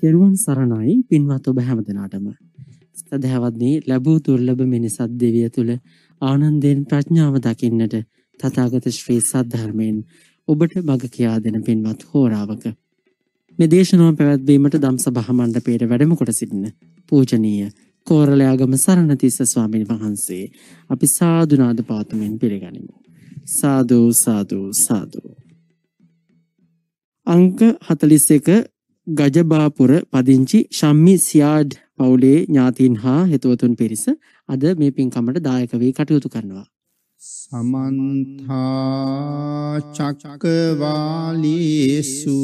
තෙරුවන් සරණයි පින්වත් ඔබ හැම දෙනාටම. සදහවත්නී ලැබූ දුර්ලභ මිනිසත් දෙවිය තුළ ආනන්දයෙන් ප්‍රඥාව දකින්නට තථාගත ශ්‍රී සද්ධර්මයෙන් ඔබට මඟ කියා දෙන පින්වත් හෝරාවක. මේ දේශනාව පැවැත්වීමට ධම්සභා මණ්ඩපයේ වැඩම කොට සිටින පූජනීය කෝරළයාගම සරණතිස්ස ස්වාමීන් වහන්සේ අපි සාදුනාද පාතුමින් පිළිගනිමු. සාදු සාදු සාදු. අංක 41 ගජබාපුර පදිංචි ශම්මි සියාඩ් පවුලේ ඥාතීන් හා හෙතවතුන් පිරිස අද මේ පින්කමට දායක වී කටයුතු කරනවා. සමන්තා චක්කවාලීසු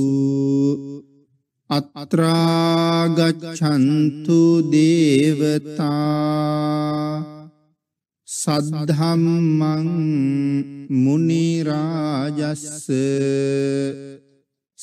අත්‍රා ගච්ඡන්තු දේවතා සද්ධම්මං මුනි රාජස්ස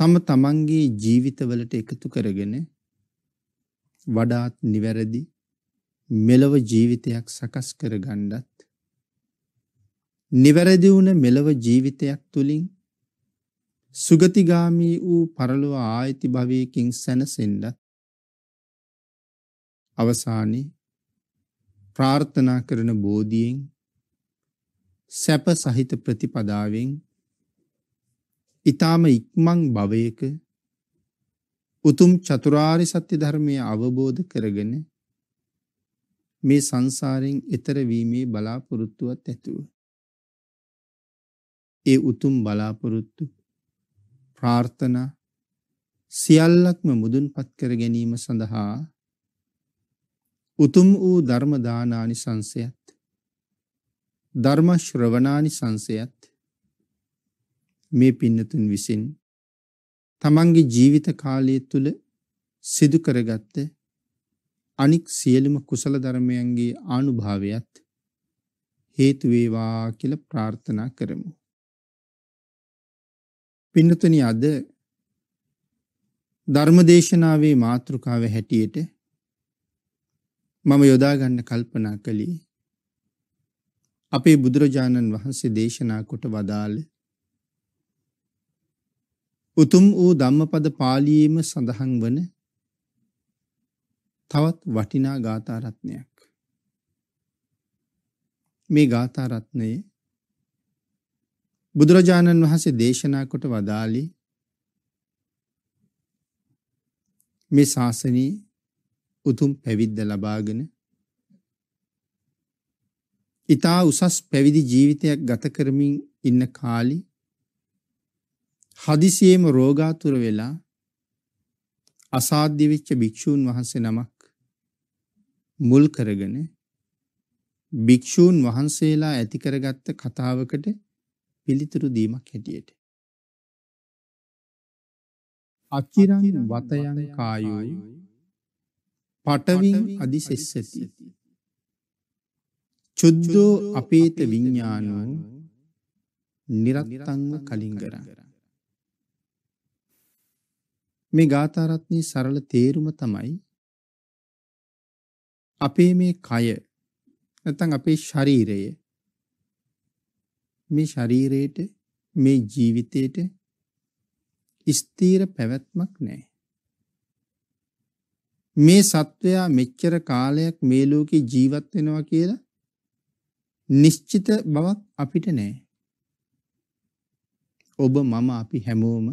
තම තමන්ගේ ජීවිතවලට එකතු කරගෙන වඩාත් නිවැරදි මෙලව ජීවිතයක් සකස් කර ගණ්ඩත් නිවැරදි වුණ මෙලව ජීවිතයක් තුළින් සුගතිගාමී වූ පරලොව ආයති භවයකින් සැනසෙන්ඩත් අවසානයේ ප්‍රාර්ථනා කරන බෝධියෙන් සැප සහිත ප්‍රතිපදාවෙන් ඊ타ම ඉක්මන් භවයක උතුම් චතුරාර්ය සත්‍ය ධර්මය අවබෝධ කරගෙන මේ සංසාරයෙන් එතර වීමේ බලාපොරොත්තුවත් ඇතුව ඒ උතුම් බලාපොරොත්තු ප්‍රාර්ථනා සියල්ලක්ම මුදුන්පත් කර ගැනීම සඳහා උතුම් වූ ධර්ම දානානි සංසයත් ධර්ම ශ්‍රවණානි සංසයත් මේ පින්නතුන් විසින් තමන්ගේ ජීවිත කාලය තුළ සිදු කරගත්ත අනික් සියලුම කුසල ධර්මයන්ගේ ආනුභාවයත් හේතු වේවා කියලා ප්‍රාර්ථනා කරමු. පින්නතුනි අද ධර්මදේශනාවේ මාතෘකාව හැටියට මම යොදා ගන්න කල්පනා කළේ අපේ බුදුරජාණන් වහන්සේ දේශනා කොට වදාළ උතුම් වූ ධම්මපද පාලියේම සඳහන් වන තවත් වටිනා ගාථාරත්නයක් මේ ගාථාරත්නය බුදුරජාණන් වහන්සේ දේශනා කොට වදාළි මේ ශාසනයේ උතුම් පැවිද්ද ලබාගෙන ඊතා උසස් පැවිදි ජීවිතයක් ගත කරමින් ඉන්න කාලේ හදිසියෙම රෝගාතුර වෙලා අසාධ්‍ය වෙච්ච භික්ෂූන් වහන්සේ නමක් මුල් කරගෙන භික්ෂූන් වහන්සේලා ඇති කරගත්ත කතාවකට පිළිතුරු දීමක් හැටියට අචිරං වතයන් කායෝ පටවින් අදිසෙස්සති චුද්දෝ අපේත විඤ්ඤාණෝ නිරත්තංව කලින් කරා මේ ගාථාරත්නයේ සරල තේරුම තමයි අපේ මේ කය නැත්නම් අපේ ශරීරය මේ ශරීරයට මේ ජීවිතයට ස්ථීර පැවැත්මක් නැහැ. මේ සත්වයා මෙච්චර කාලයක් මේ ලෝකේ ජීවත් වෙනවා කියලා නිශ්චිත බවක් අපිට නැහැ. ඔබ මම අපි හැමෝම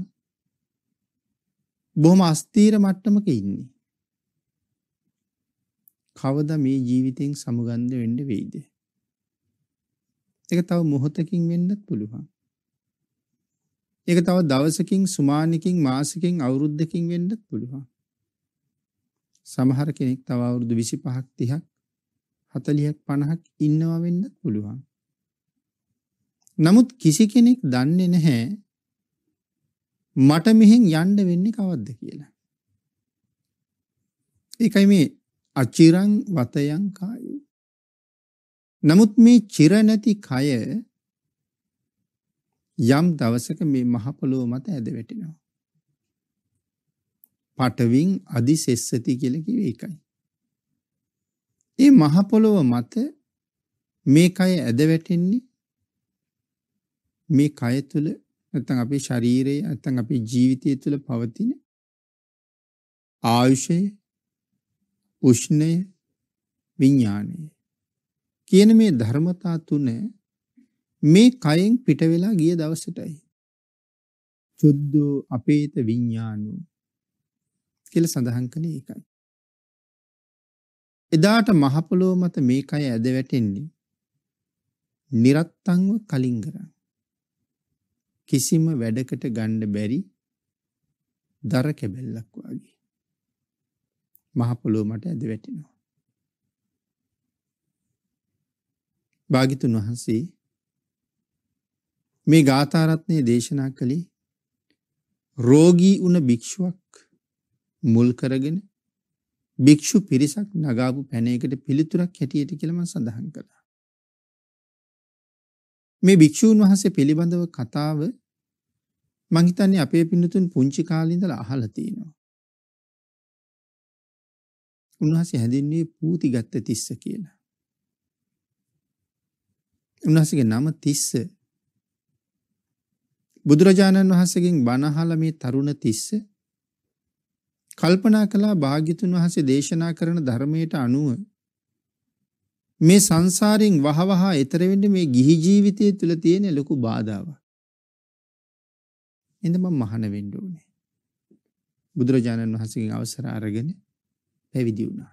බොහොම අස්තීර මට්ටමක ඉන්නේ. කවදා මේ ජීවිතෙන් සමුගන්ධ වෙන්න වෙයිද? ඒක තව මොහොතකින් වෙන්නත් පුළුවන්. ඒක තව දවසකින් සුමානකින් මාසිකින් අවුරුද්දකින් වෙන්නත් පුළුවන්. සමහර කෙනෙක් තව අවුරුදු 25ක් 30ක් 40ක් 50ක් ඉන්නවා වෙන්නත් පුළුවන්. නමුත් කිසි කෙනෙක් දන්නේ නැහැ මට මෙහෙන් යන්න වෙන්නේ කවද්ද කියලා. ඒකයි මේ අචිරං වතයන් කායු. නමුත් මේ චිර නැති කය යම් දවසක මේ මහ පොළොව මත ඇද වැටෙනවා. පටවින් අදිසෙස්සති කියලා කිව්වේ ඒකයි. මේ මහ පොළොව මත මේ කය ඇද වැටෙන්නේ මේ කය තුල නැත්නම් අපේ ශරීරය නැත්නම් අපේ ජීවිතය තුළ පවතින ආයුෂය උෂ්ණය විඥානය කියන මේ ධර්මතා තුන මේ කයෙන් පිට වෙලා ගිය දවසටයි චුද්දෝ අපේත විඥානෝ කියලා සඳහන් කළේ ඒකයි එදාට මහපොළොව මත මේ කය ඇද වැටෙන්නේ නිරත්තංව කලින් කරන්නේ කිසිම වැඩකට ගණ්ඩ බැරි දර කැබැල්ලක් වගේ. මහපොලෝ මට ඇද වැටිනවා. භාගිතුන් වහන්සේ මේ ගාථාරත්නය දේශනා කළේ රෝගී වුණ භික්‍ෂුවක් මුල් කරගෙන භික්‍ෂු පිරිසක් නගාපු පැනයකට පිළිතුරක් හැටියට කෙළම සඳහන් කළ. මේ භික්ෂූන් වහන්සේ පිළිබඳව කතාව මං හිතන්නේ අපේ පින්නතුන් පුංචි කාලේ ඉඳලා අහලා තියෙනවා. උන්වහන්සේ හැඳින්වුවේ පූතිගත්ත තිස්ස කියලා. උන්වහන්සේගේ නම තිස්ස. බුදුරජාණන් වහන්සේගෙන් බණ අහලා මේ තරුණ තිස්ස කල්පනා කළා භාග්‍යතුන් වහන්සේ දේශනා කරන ධර්මයට අනුව මේ සංසාරයෙන් වහවහ එතර වෙන්න මේ ගිහි ජීවිතය තුළ තියෙන ලොකු බාධාවක්. එඳ මම මහාන වෙන්න ඕනේ. බුදුරජාණන් වහන්සේගෙන් අවසර අරගෙන පැවිදි වුණා.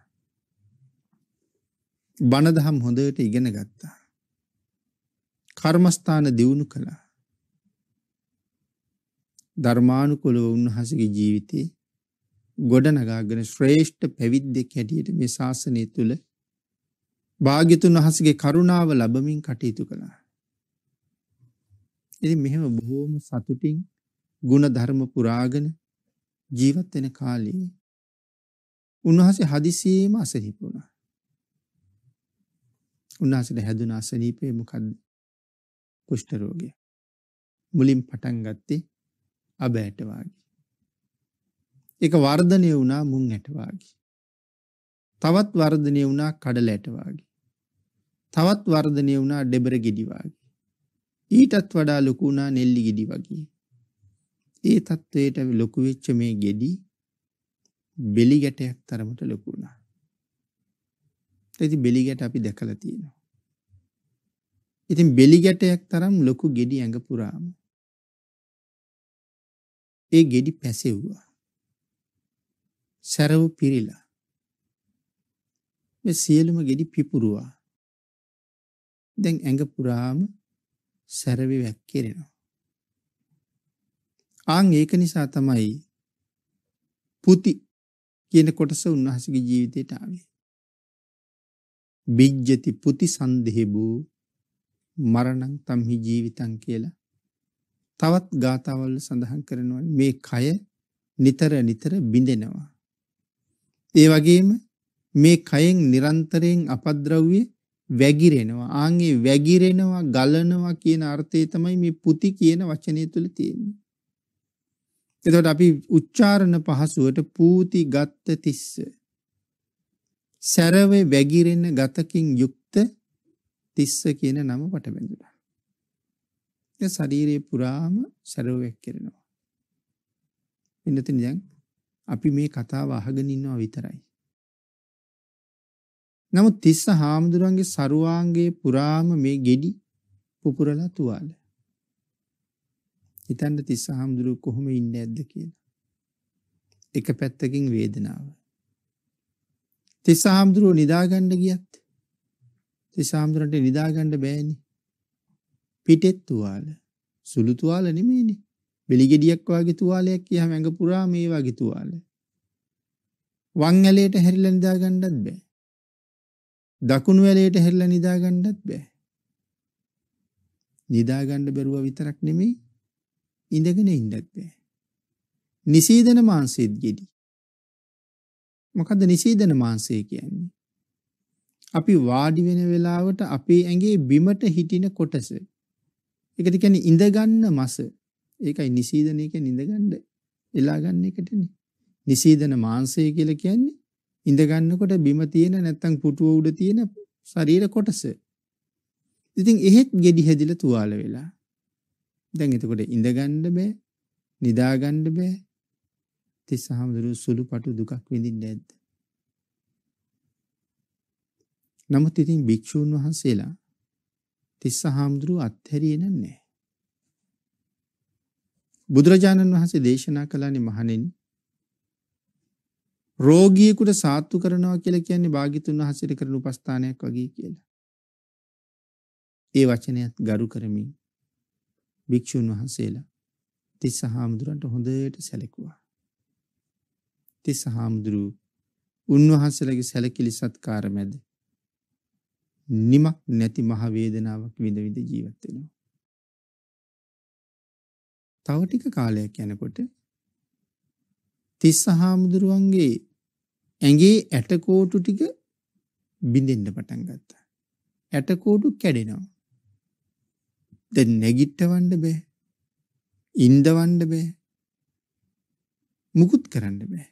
බණ දහම් හොඳට ඉගෙන ගත්තා. කර්මස්ථාන දියුණු කළා. ධර්මානුකූලව උන්වහන්සේගේ ජීවිතේ ගොඩනගාගෙන ශ්‍රේෂ්ඨ පැවිද්දෙක් හැටියට මේ ශාසනය තුල භාග්‍යතුන් වහසගේ කරුණාව ලබමින් කටයුතු කළා. ඉතින් මෙහෙම බොහෝම සතුටින් ගුණ ධර්ම පුරාගෙන ජීවත් වෙන කාලේ උන්වහන්සේ හදිසියෙම අසනීප වුණා. උන්වහන්සේට හැදුන අසනීපේ මොකද්ද? කුෂ්ඨ රෝගය. මුලින් පටන් ගත්තේ අබෑට වාගේ. ඒක වර්ධනය වුණා මුං ඇට වාගේ. තවත් වර්ධනය වුණා කඩලැට වාගේ. තවත් වර්ධනය වුණා ඩෙබර ගෙඩි වගේ. ඊටත් වඩා ලොකු වුණා නෙල්ලි ගෙඩි වගේ. ඒ තත්වයට ලොකු වෙච්ච මේ ගෙඩි බෙලි ගැටයක් තරමට ලොකු වුණා. ඉතින් බෙලි ගැට අපි දැකලා තියෙනවා. ඉතින් බෙලි ගැටයක් තරම් ලොකු ගෙඩි ඇඟ පුරාම ඒ ගෙඩි පැසෙව්වා. සරව පිරিলা. මේ සියලුම ගෙඩි පිපුරුවා. දැන් ඇඟ පුරාම සැරවි වැක්කිරෙනවා. ආන් ඒක නිසා තමයි පුති කියන කොටස උන්වහන්සේගේ ජීවිතයට ආවේ. බිජ්ජති පුති සන්දෙහෙබූ මරණං තම්හි ජීවිතං කියලා තවත් ගාතාවල් සඳහන් කරනවා මේ කය නිතර නිතර බිඳෙනවා. ඒ වගේම මේ කයෙන් නිරන්තරයෙන් අපද්‍රව්‍ය වැగిරෙනවා. ආන්ගේ වැగిරෙනවා, ගලනවා කියන අර්ථය තමයි මේ පුති කියන වචනය තුල තියෙන්නේ. එතකොට අපි උච්චාරණ පහසුවට පූති ගත්ත තිස්ස. සැරවේ වැగిරෙන ගතකින් යුක්ත තිස්ස කියන නම වටබැඳුනා. ඒ ශරීරයේ පුරාම සැරවයක් කරනවා. එන්නතින් දැන් අපි මේ කතාව අහගෙන ඉන්නවා විතරයි. නමුත් තිස්ස හාමුදුරන්ගේ සරුවාංගයේ පුරාම මේ ගෙඩි පුපුරලා තුවාල. හිතන්න තිස්ස හාමුදුරුව කොහොම ඉන්නේ ඇද්ද කියලා. එක පැත්තකින් වේදනාව. තිස්ස හාමුදුරුව නිදාගන්න ගියත් තිස්ස හාමුදුරන්ට නිදාගන්න බෑනේ. පිටෙත් තුවාල. සුළු තුවාල නෙමෙයිනේ. බෙලිගෙඩියක් වගේ තුවාලයක් කියහම ඇඟ පුරා මේ වගේ තුවාල. වං ඇලේට හැරිලා නිදාගන්නත් බෑ. දකුණු වැලේට හැරිලා නිදා ගන්නත් බෑ. නිදා ගන්න බැරුව විතරක් නෙමෙයි ඉඳගෙන ඉන්නත් බෑ. නිසීදන මාංශෙත් ගෙඩි. මොකද්ද නිසීදන මාංශය කියන්නේ? අපි වාඩි වෙන වෙලාවට අපේ ඇඟේ බිමට හිටින කොටස. ඒකට කියන්නේ ඉඳගන්න මස. ඒකයි නිසීදන කියන්නේ ඉඳගන්න එලා ගන්න එකටනේ. නිසීදන මාංශය කියලා කියන්නේ ඉඳ ගන්නකොට බිම තියෙන නැත්තම් පුටුව උඩ තියෙන ශරීර කොටස. ඉතින් එහෙත් gedi හැදිලා තුවාල වෙලා. දැන් එතකොට ඉඳ ගන්න බෑ, නිදා ගන්න බෑ. තිස්සහමඳුරු සුළු පටු දුකක් විඳින්නේ නැද්ද? නමුත් ඉතින් භික්ෂූන් වහන්සේලා තිස්සහමඳුරු අත්හැරියේ නැහැ. බුදුරජාණන් වහන්සේ දේශනා කළානේ මහණෙනි රෝගියෙකුට සාත්තු කරනවා කියලා කියන්නේ භාග්‍යතුන් වහන්සේට කරන උපස්ථානයක් වගේ කියලා. ඒ වචනයත් ගරු කරමින් භික්ෂුන් වහන්සේලා තිස්ස හාමුදුරන්ට හොඳට සැලකුවා. තිස්ස හාමුදුරු උන්වහන්සේලගේ සැලකිලි සත්කාර මැද නිමක් නැති මහ වේදනාවක් විඳ විඳ ජීවත් වෙනවා. තව ටික කාලයක් යනකොට තිස්ස හාමුදුරුවන්ගේ ඇඟේ ඇටකෝටු ටික බිඳෙන්න පටන් ගත්තා. ඇටකෝටු කැඩෙනවා. දැන් නැගිටවන්න බෑ. ඉන්දවන්න බෑ. මුකුත් කරන්න බෑ.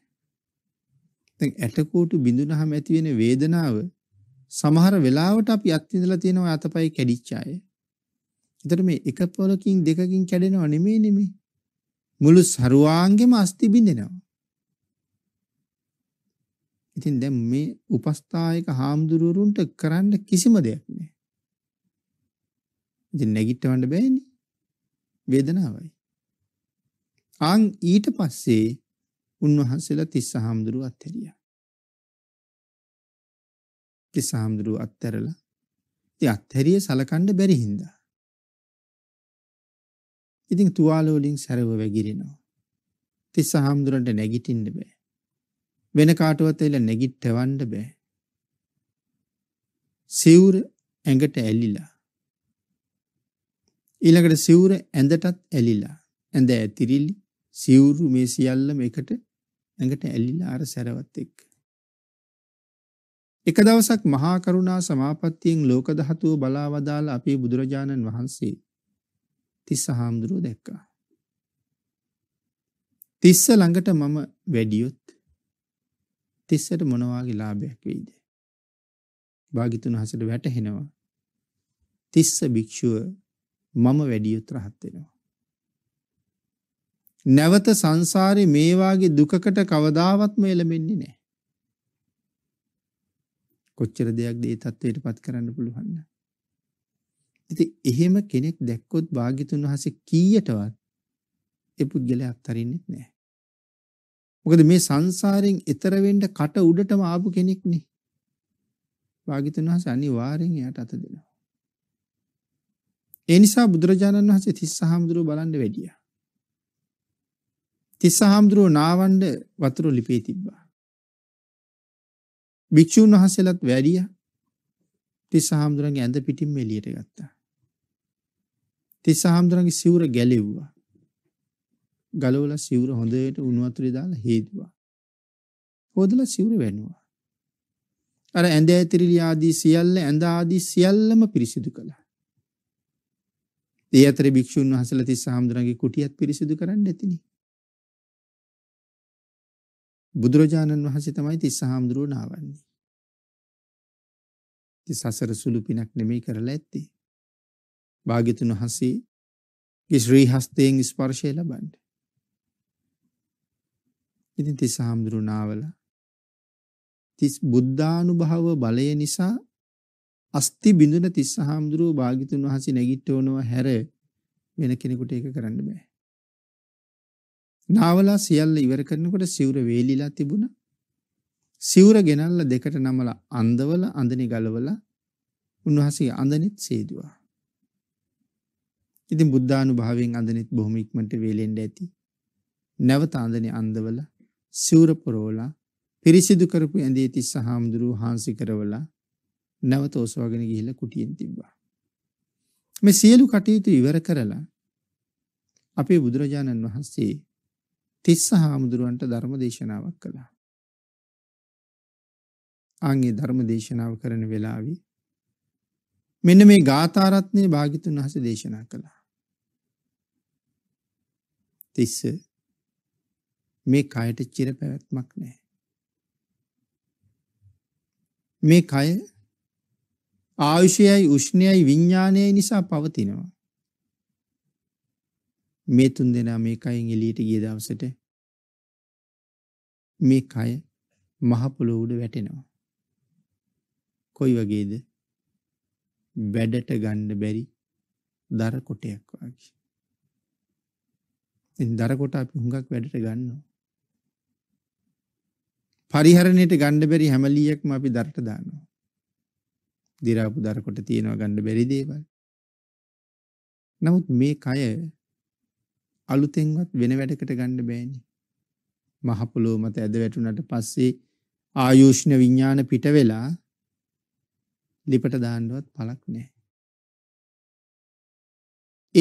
දැන් ඇටකෝටු බිඳුනහම ඇති වෙන වේදනාව සමහර වෙලාවට අපි අත්විඳලා තියෙනවා අතපය කැඩිච්ච අය. ඒතර මේ එක පොලකින් දෙකකින් කැඩෙනව නෙමෙයි නෙමෙයි. මුළු සරුවාංගෙම අස්ති බිඳෙනවා. ඉතින් දැන් මේ උපස්ථායක හාමුදුරුවරුන්ට කරන්න කිසිම දෙයක් නෑ. ඉතින් නැගිටවන්න බෑනේ. වේදනාවයි. ආන් ඊට පස්සේ උන්වහන්සේලා තිස්ස හාමුදුරුව අත්හැරියා. තිස්ස හාමුදුරුව අත්හැරලා ඉතින් අත්හැරිය සලකන්න බැරි හින්දා. ඉතින් තුවාල වලින් සැරව වැగిරෙනවා. තිස්ස හාමුදුරන්ට නැගිටින්න බෑ. වෙන කාටවත් එල නැගිට්ටවන්න බෑ. සිවුර ඇඟට ඇලිලා. ඊළඟට සිවුර ඇඳටත් ඇලිලා. ඇඳ ඇතිරිලි සිවුරු මේ සියල්ලම එකට ඇඟට ඇලිලා අර සැරවත් එක්ක. එක දවසක් මහා කරුණා සමාපත්තියෙන් ලෝක ධාතුව බලා වදාළ අපේ බුදුරජාණන් වහන්සේ තිස්ස හාමුදුරුව දැක්කා. තිස්ස ළඟට මම වැඩියොත් තිස්සට මොනවාගේ ලාභයක් වෙයිද. භාගිතුන් හසට වැටහෙනවා. තිස්ස භික්‍ෂුව මම වැඩියුත් රහත්වෙනවා. නැවත සංසාරය මේවාගේ දුකකට කවදාවත්ම එළමෙන්නේ නෑ. කොච්චර දෙයක් දේ තත්ත්වයට පත් කරන්න පුළුවන්න. ඉති එහෙම කෙනෙක් දැක්කොත් භාගිතුන් වහස කීයටවත් එපුද්ගලයක් තරින්නෙත් නෑ. මොකද මේ සංසාරයෙන් එතර වෙන්න කට උඩටම ආපු කෙනෙක් නේ. භාග්‍යතුන් වහන්සේ අනිවාර්යෙන් එයාට අත දෙනවා. ඒ නිසා බුදුරජාණන් වහන්සේ තිස්සහාමුදුරුව බලන්න වැඩියා. තිස්සහාමුදුරුව නාවණ්ඩ වතුර ලිපේ තිබ්බා. භික්ෂුන් වහන්සේලත් වැඩියා. තිස්සහාමුදුරන්ගේ ඇඳ පිටින්ම එළියට ගත්තා. තිස්සහාමුදුරන්ගේ සිවුර ගැලෙව්වා. ගලවලා සිවුර හොඳට උණු වතුරේ දාලා හේදුවා. හොදලා සිවුර වැණුවා. අර ඇඳ ඇතිරිලි ආදී සියල්ල ඇඳ ආදී සියල්ලම පිරිසිදු කළා. ඒ අතර භික්ෂුන් වහන්සේලා තිස්ස හාමුදුරන්ගේ කුටියත් පිරිසිදු කරන්න ඇතිනි. බුදුරජාණන් වහන්සේ තමයි තිස්ස හාමුදුරුව නාවන්නේ. සසර සුළු පිනක් නෙමෙයි කරලා ඇත්තේ. භාග්‍යතුන් වහන්සේගේ ශ්‍රී හස්තයෙන් ස්පර්ශය ලබන්නේ. ඉතින් තිස්ස හාමුදුරු නාවල තිස් බුද්ධානුභව බලය නිසා අස්ති බිඳුන තිස්ස හාමුදුරුව භාගිතුන් වහන්සේ නැගිට්ටවනව හැර වෙන කෙනෙකුට ඒක කරන්න බෑ. නාවලා සියල්ල ඉවර කරනකොට සිවුර වේලිලා තිබුණා. සිවුර ගෙනල්ලා දෙකට නමලා අඳවල අඳනි ගලවලා උන්වහන්සේ අඳනෙත් සේදුවා. ඉතින් බුද්ධානුභාවයෙන් අඳනෙත් බොහොම ඉක්මනට වේලෙන්න ඇති. නැවත අඳනි අඳවලා සිවුර පොරවලා පිරිසිදු කරපු ඇඳේ තිස්ස හාමුදුරුව හාන්සි කරවලා නැවත ඔසවාගෙන ගිහිල්ලා කුටියෙන් තිබ්බා. මේ සියලු කටයුතු ඉවර කරලා අපේ බුදුරජාණන් වහන්සේ තිස්ස හාමුදුරුවන්ට ධර්ම දේශනාවක් කළා. ආන්ගේ ධර්ම දේශනාව කරන වෙලාවේ මෙන්න මේ ගාථාරත්නය භාගිතුන් වහස දේශනා කළා. තිස්ස මේ කයට චිර පැවැත්මක් නෑ. මේ කය ආයුෂයයි උෂ්ණයයි විඤ්ඥානය නිසා පවතිනවා. මේ තුන් දෙනා මේ කයින් එලීට ගිය දවසට මේ කය මහපොළො උඩ වැටෙනවා. කොයි වගේද වැඩට ගණ්ඩ බැරි දර කොටයක් වගේ. දරකොට අපි හුඟක් වැඩට ගන්නවා. පරිහරණයට ගන්න බැරි හැම ලීයක්ම අපි දරට දානවා. දි รา පු දර කොට තියනවා ගන්න බැරි දේවල්. නමුත් මේ කය අලුතෙන්වත් වෙන වැඩකට ගන්න බෑනේ. මහ පොළොව මත ඇද වැටුණාට පස්සේ ආයුෂ්ණ විඥාන පිට වෙලා ලිපට දාන්නවත් පළක් නැහැ.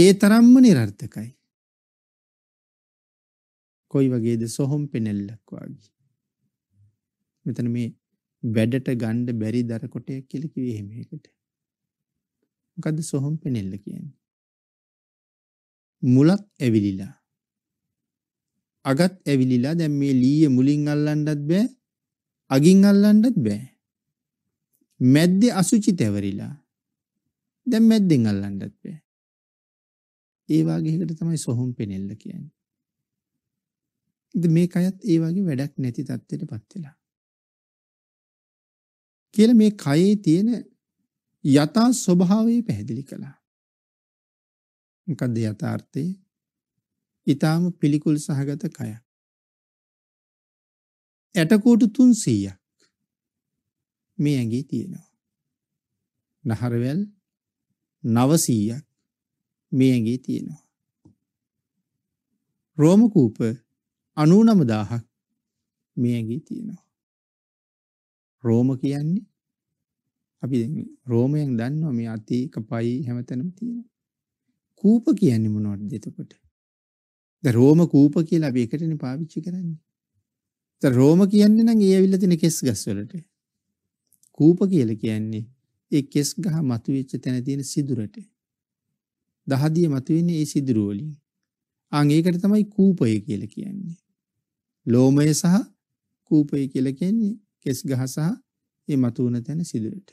ඒ තරම්ම નિરර්ථකයි. කොයි වගේද සොහොම් පෙනෙල්ලක් වගේ. මෙතන මේ වැඩට ගණ්ඩ බැරි දර කොටයක් කියල කිවේ හෙමකට. මොකද සොහොම් පෙනෙල්ල කියන්නේ. මුලක් ඇවිලිලා. අගත් ඇවිලිලා දැම් මේ ලීය මුලින් අල්ලන්ඩත් බෑ අගින් අල්ලන්ඩත් බෑ. මැද්දෙ අසුචි තැවරිලා දැම් මැද්දෙන් අල්ලන්ඩත් බෑ. ඒවාගේකට තමයි සොහොම් පෙනෙල්ල කියන්නේ. මේ අයත් ඒවාගේ වැඩක් නැති තත්වයට පත්වෙලා. කියලා මේ කයේ තියෙන යථා ස්වභාවය පැහැදිලි කළා. මොකද යථාර්ථය? ඊටාම පිළිකුල් සහගත කය. ඇටකෝටු 300ක් මේ ඇඟේ තියෙනවා. නහරවැල් 900ක් මේ ඇඟේ තියෙනවා. රෝම කූප 99000ක් මේ ඇඟේ තියෙනවා. රෝම කියන්නේ අපි රෝමයෙන් දන්නවා මේ අති කපයි හැමතැනම තියෙන. කූප කියන්නේ මොනවද එතකොට? ද රෝම කූප කියලා අපි එකටනේ පාවිච්චි කරන්නේ. ද රෝම කියන්නේ නම් ඒ ඇවිල්ලා තියෙන කෙස් ගස් වලට. කූප කියලා කියන්නේ ඒ කෙස් ගහ මතුවෙච්ච තැන තියෙන සිදුරට. දහදිය මතුවෙන්නේ ඒ සිදුරු වලින්. ආන් ඒකට තමයි කූපය කියලා කියන්නේ. ලෝමය සහ කූපය කියලා කියන්නේ කෙස් ගහ සහ ඒ මතුවන තැන සිදුරට.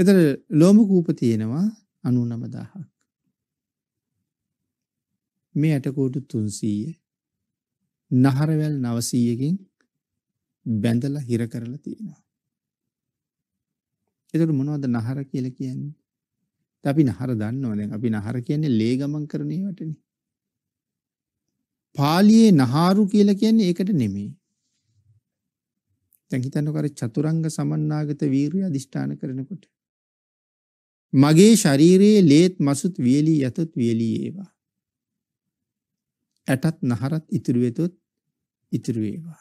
එතර ලෝමකූප තියෙනවා අනු නමදාහක්. මේ ඇටකෝටු තුන්සීය නහරවැල් නවසීයකින් බැඳල හිර කරලා තියෙනවා. එතට මොනවද නහර කියල කියන්නේ අපි නහර දන්නවා දැන් අපි නහර කියන්නේ ලේ ගමන් කරනේවටන පාලියේ නහාරු කියලා කියන්නේ ඒකට නෙමේ දැන් හිතන්නකෝ අර චතුරංග සමන්නාගත වීරිය අදිෂ්ඨාන කරනකොට මගේ ශරීරයේ ලේත් මසුත් වියලී යතත් වියලී ඒවා ඇටත් නහරත් ඉතුරු වෙතොත් ඉතුරු ඒවා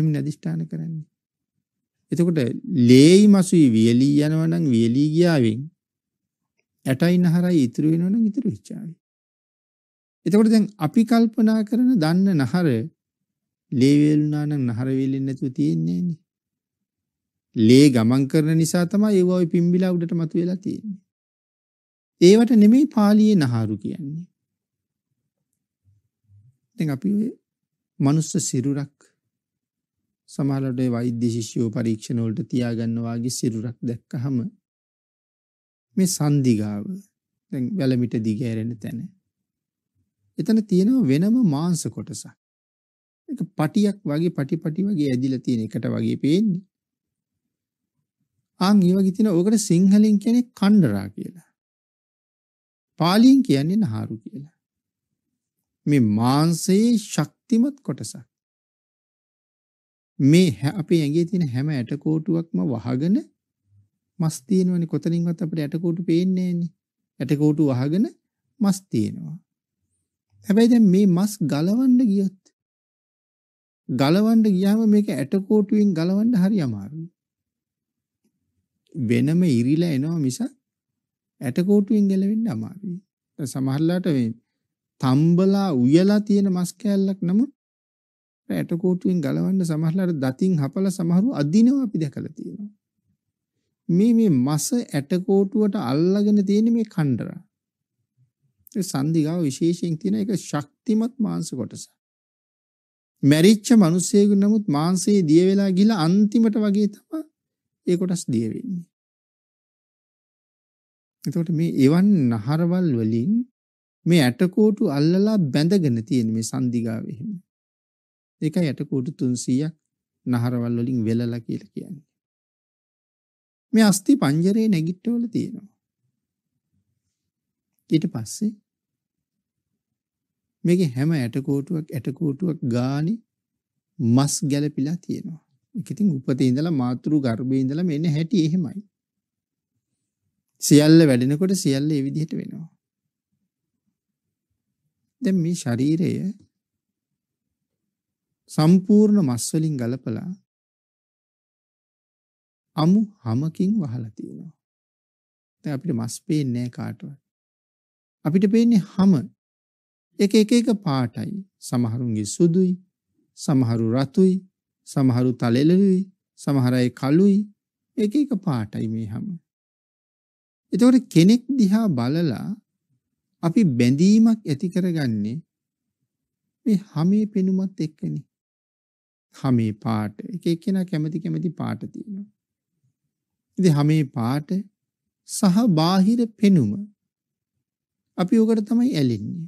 එම් නදිෂ්ඨාන කරන්නේ එතකොට ලේයි මසුයි වියලී යනවා නම් වියලී ගියාවෙන් ඇටයි නහරයි ඉතුරු වෙනවා නම් ඉතුරු වෙච්චාවි එතකොට දැන් අපි කල්පනා කරන දන්න නහර ලේ වේලුනා නම් නහර වේලෙන්නේ නැතුව තියෙන්නේ නේ. ලේ ගමන් කරන නිසා තමයි ඒව ওই පිම්බිලා උඩට මතුවලා තියෙන්නේ. ඒවට නෙමෙයි පාලියේ නහරු කියන්නේ. දැන් අපි ඔය මනුස්ස සිරුරක් සමහරවිට වෛද්‍ය ශිෂ්‍යෝ පරීක්ෂණ වලට තියාගන්න වාගේ සිරුරක් දැක්කහම මේ සංදිගාව දැන් වැලමිට දිග ඇරෙන තැන. එතන තියෙනවා වෙනම මාංශ කොටසක්. ඒක පටියක් වගේ පටිපටි වගේ ඇදිලා තියෙන එකට වගේ පේන්නේ. ආන් ඒ වගේ තියෙන ඕකට සිංහලෙන් කියන්නේ කණ්ඩරා කියලා. පාලියෙන් කියන්නේ නහරු කියලා. මේ මාංශයේ ශක්තිමත් කොටසක්. මේ අපේ ඇඟේ තියෙන හැම ඇටකෝටුවක්ම වහගෙන මස් තියෙනවනේ කොතනින්වත් අපිට ඇටකෝටු පේන්නේ නෑනේ. ඇටකෝටු වහගෙන මස් තියෙනවා. හැබැයි දැන් මේ මස් ගලවන්න ගියොත් ගලවන්න ගියාම මේක ඇටකොටුවෙන් ගලවන්න හරි අමාරුයි. වෙනම ඉරිලා එනවා මිස ඇටකොටුවෙන් ගලවෙන්න අමාරුයි. සමහරලාට මේ තම්බලා උයලා තියෙන මස් කෑල්ලක් නමුත් ඇටකොටුවෙන් ගලවන්න සමහරලාට දතින් හපලා සමහරු අදිනවා අපි දැකලා තියෙනවා. මේ මේ මස ඇටකොටුවට අල්ලගෙන තියෙන මේ කණ්ඩරා. ඒ සංදිගාව විශේෂයෙන් තියෙන එක ශක්තිමත් මාංශ කොටසක්. මැරිච්ච මිනිස්සෙකු නමුත් මාංශයේ දිය වෙලා ගිහලා අන්තිමට වගේ තමයි ඒ කොටස් දිය වෙන්නේ. එතකොට මේ එවන් නහරවල් වලින් මේ ඇටකෝටු අල්ලලා බැඳගෙන තියෙන මේ සන්දිගාවේ එහෙම. ඒකයි ඇටකෝටු 300ක් නහරවල් වලින් වෙලලා කියලා කියන්නේ. මේ අස්ති පංජරේ නැගිටවල තියෙනවා. ඊට පස්සේ මේකේ හැම ඇටකෝටුවක් ඇටකෝටුවක් ගානේ මස් ගැලපිලා තියෙනවා. ඒක ඉතින් උපතේ ඉඳලා මාතෘ ගර්භයේ ඉඳලා මෙන්න හැටි එහෙමයි. සියල්ල වැඩෙනකොට සියල්ල ඒ විදිහට වෙනවා. දැන් මේ ශරීරය සම්පූර්ණ මස් වලින් ගලපලා අමු හැමකින් වහලා තියෙනවා. දැන් අපිට මස් පේන්නේ නැහැ කාටවත්. අපිට පේන්නේ හැම එක එක එක පාටයි සමහරුන්ගේ සුදුයි සමහරු රතුයි සමහරු තලෙලලුයි සමහර අය කළුයි එක එක පාටයි මේ හැම. එතකොට කෙනෙක් දිහා බලලා අපි බැඳීමක් ඇති කරගන්නේ මේ හැමේ පෙනුමත් එක්කනේ. හැමේ පාට එක එක්කෙනා කැමති කැමති පාට තියෙනවා. ඉතින් හැමේ පාට සහ බාහිර පෙනුම අපි උකට තමයි ඇලෙන්නේ.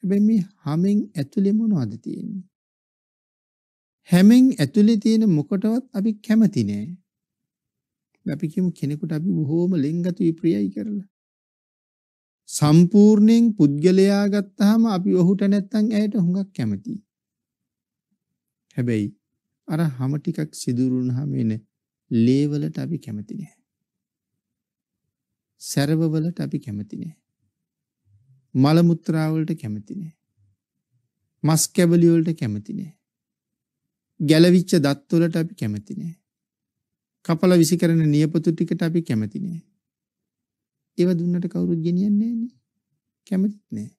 හැබැයි මේ හැමෙන් ඇතුලේ මොනවද තියෙන්නේ? හැමෙන් ඇතුලේ තියෙන මොකටවත් අපි කැමති නෑ. අපි කියමු කෙනෙකුට අපි බොහෝම ලෙන්ගතුයි ප්‍රියයි කරලා. සම්පූර්ණයෙන් පුද්ගලයා ගත්තාම අපි ඔහුට නැත්තම් ඇයට හුඟක් කැමතියි. හැබැයි අර හැම ටිකක් සිදුරුණාම එන ලේවලට අපි කැමති නෑ. සරවවලට අපි කැමති නෑ. මල මුත්‍රා වලට කැමති නෑ. මස් කැබලි වලට කැමති නෑ. ගැලවිච්ච දත් වලට අපි කැමති නෑ. කපල විසිකරන නියපොතු ටිකට අපි කැමති නෑ. ඒව දුන්නට කවුරුත් ගෙනියන්නේ නෑනේ. කැමතිත් නෑ.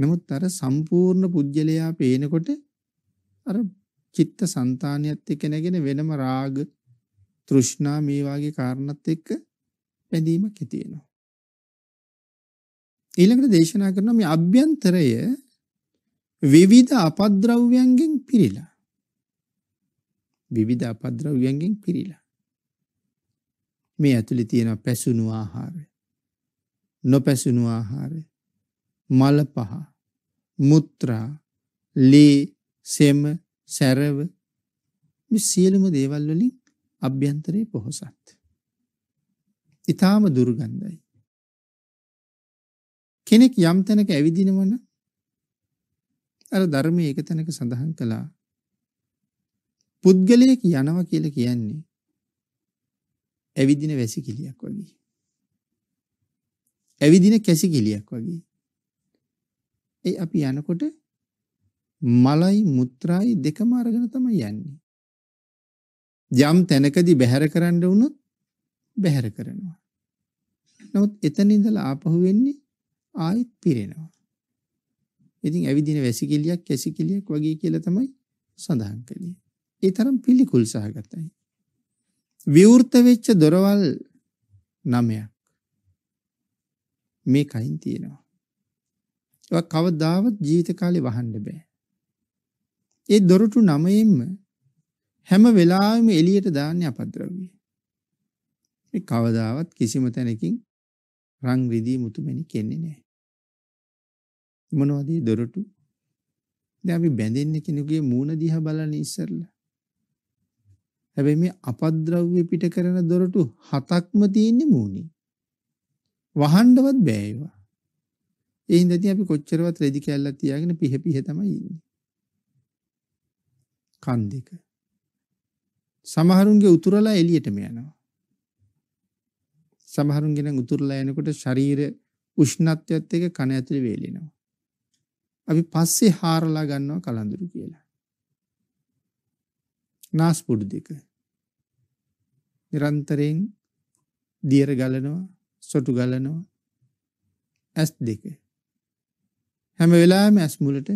නමුත් අර සම්පූර්ණ පුජ්‍යලයා පේනකොට අර චිත්ත సంతානියත් එක්ක නැගෙන වෙනම රාග තෘෂ්ණා මේ වගේ කාරණාත් එක්ක බැඳීමක් ඇති වෙනවා. ඊළඟට දේශනා කරනවා මේ අභ්‍යන්තරය විවිධ අපද්‍රව්‍යයන්ගෙන් පිරීලා. විවිධ අපද්‍රව්‍යයන්ගෙන් පිරීලා. මේ ඇතුළේ තියෙන පැසුණු ආහාරය, නොපැසුණු ආහාරය, මල පහ, මුත්‍රා, ලී, සෙම, සැරව මේ සියලුම දේවල් වලින් අභ්‍යන්තරේ පොහසත්. ඊටාම දුර්ගන්ධයි. කෙනෙක් යම් තැනක ඇවිදිනවන අර ධර්මයේ එක තැනක සඳහන් කළා පුද්ගලයෙක් යනවා කියලා කියන්නේ ඇවිදින වැසිකිලියක් වගේ. ඇවිදින කැසිකිලියක් වගේ. ඒ අපි යනකොට මලයි මුත්‍රායි දෙකම අරගෙන තමයි යන්නේ. යම් තැනකදී බැහැර කරන්න වුණොත් බැහැර කරනවා. නමුත් එතන ඉඳලා ආපහු වෙන්නේ ආයෙත් පිරෙනවා. ඉතින් ඇවිදින වැසිකිළියක් කැසිකිළියක් වගේ කියලා තමයි සඳහන් කළේ. ඒ තරම් පිළිකුල් සහගතයි. විවෘත වෙච්ච දොරවල් නමයක් මේ කයින් තියෙනවා. ඒවා කවදාවත් ජීවිත කාලේ වහන්න බෑ. ඒ දොරටු නමයෙන්ම හැම වෙලාවෙම එළියට දාන්නේ අපද්‍රව්‍ය. ඒ කවදාවත් කිසිම තැනකින් රන් රිදී මුතුමැණි කියන්නේ නැහැ. මොනවද දොරටු? දැන් අපි බැඳෙන්නේ කෙනෙකුගේ මූණ දිහා බලන ඉස්සරලා. හැබැයි මේ අපද්‍රව්‍ය පිට කරන දොරටු හතක්ම තියෙන්නේ මූණේ. වහන්නවත් බෑ ඒවා. ඒ හින්දා ඉතින් අපි කොච්චරවත් රෙදි කැල්ලක් තියාගෙන පිහ පිහ තමයි ඉන්නේ. කන් දෙක. සමහරුන්ගේ උතුරලා එළියටම යනවා. සමහරුන්ගේ නම් උතුරලා යනකොට ශරීර උෂ්ණත්වයත් එක්ක කන ඇතුලේ වේලෙනවා. අපි පස්සේ හාරලා ගන්නවා කලඳුරු කියලා. නාස්පුඩු දෙක. නිරන්තරයෙන් දියර ගලනවා, සොටු ගලනවා. ඇස් දෙක. හැම වෙලාවෙම ඇස් මුලට